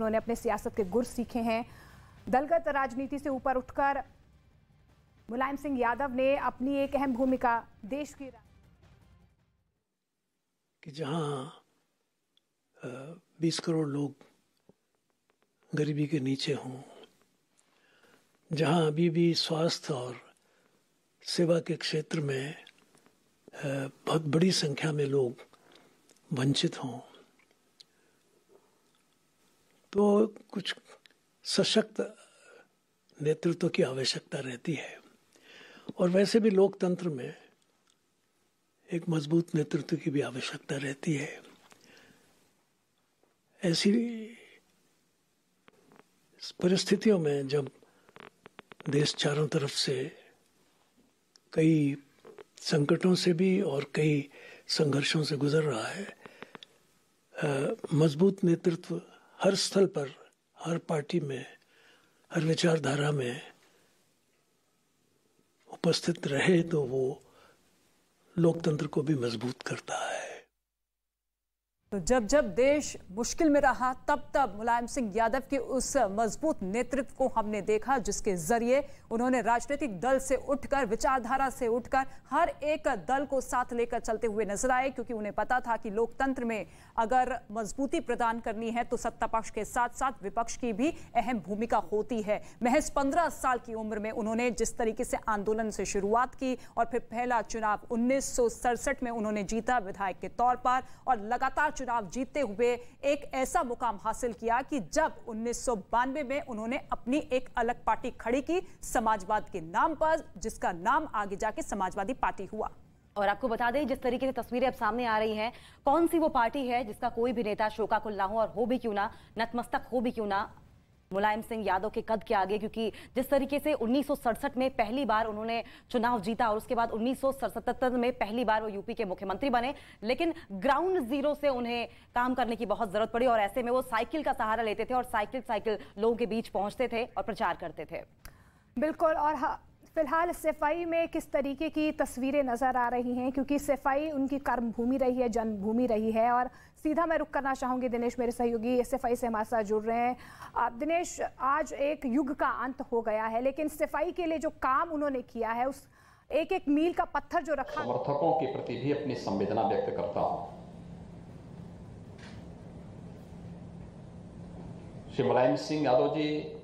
उन्होंने अपने सियासत के गुर सीखे हैं दलगत राजनीति से ऊपर उठकर मुलायम सिंह यादव ने अपनी एक अहम भूमिका देश की कि जहां 20 करोड़ लोग गरीबी के नीचे हों जहां अभी भी स्वास्थ्य और सेवा के क्षेत्र में बहुत बड़ी संख्या में लोग वंचित हों तो कुछ सशक्त नेतृत्व की आवश्यकता रहती है और वैसे भी लोकतंत्र में एक मजबूत नेतृत्व की भी आवश्यकता रहती है ऐसी परिस्थितियों में जब देश चारों तरफ से कई संकटों से भी और कई संघर्षों से गुजर रहा है मजबूत नेतृत्व हर स्थल पर हर पार्टी में हर विचारधारा में उपस्थित रहे तो वो लोकतंत्र को भी मजबूत करता है तो जब जब देश मुश्किल में रहा तब तब मुलायम सिंह यादव के उस मजबूत नेतृत्व को हमने देखा जिसके जरिए उन्होंने राजनीतिक दल से उठकर विचारधारा से उठकर हर एक दल को साथ लेकर चलते हुए नजर आए क्योंकि उन्हें पता था कि लोकतंत्र में अगर मजबूती प्रदान करनी है तो सत्ता पक्ष के साथ साथ विपक्ष की भी अहम भूमिका होती है महज पंद्रह साल की उम्र में उन्होंने जिस तरीके से आंदोलन से शुरुआत की और फिर पहला चुनाव उन्नीस में उन्होंने जीता विधायक के तौर पर और लगातार चुनाव जीतते हुए एक ऐसा मुकाम हासिल किया कि जब उन्नीस में उन्होंने अपनी एक अलग पार्टी खड़ी की समाजवाद के नाम पर जिसका नाम आगे जाके समाजवादी पार्टी हुआ और आपको बता दें जिस तरीके से तस्वीरें अब सामने आ रही हैं कौन सी वो पार्टी है जिसका कोई भी नेता शोकाकुल ना हो और हो भी क्यों ना नतमस्तक हो भी क्यों ना मुलायम सिंह यादव के कद के आगे क्योंकि जिस तरीके से उन्नीस में पहली बार उन्होंने चुनाव जीता और उसके बाद उन्नीस में पहली बार वो यूपी के मुख्यमंत्री बने लेकिन ग्राउंड जीरो से उन्हें काम करने की बहुत जरूरत पड़ी और ऐसे में वो साइकिल का सहारा लेते थे और साइकिल साइकिल लोगों के बीच पहुंचते थे और प्रचार करते थे बिल्कुल और हाँ फिलहाल सफाई में किस तरीके की तस्वीरें नज़र आ रही हैं क्योंकि सफाई उनकी कर्मभूमि रही है जन्मभूमि रही है और सीधा मैं रुक करना चाहूँगी दिनेश मेरे सहयोगी सफाई से हमारे साथ जुड़ रहे हैं दिनेश आज एक युग का अंत हो गया है लेकिन सफाई के लिए जो काम उन्होंने किया है उस एक एक मील का पत्थर जो रखा समर्थकों के प्रति भी अपनी संवेदना व्यक्त करता हूँ मुलायम सिंह यादव जी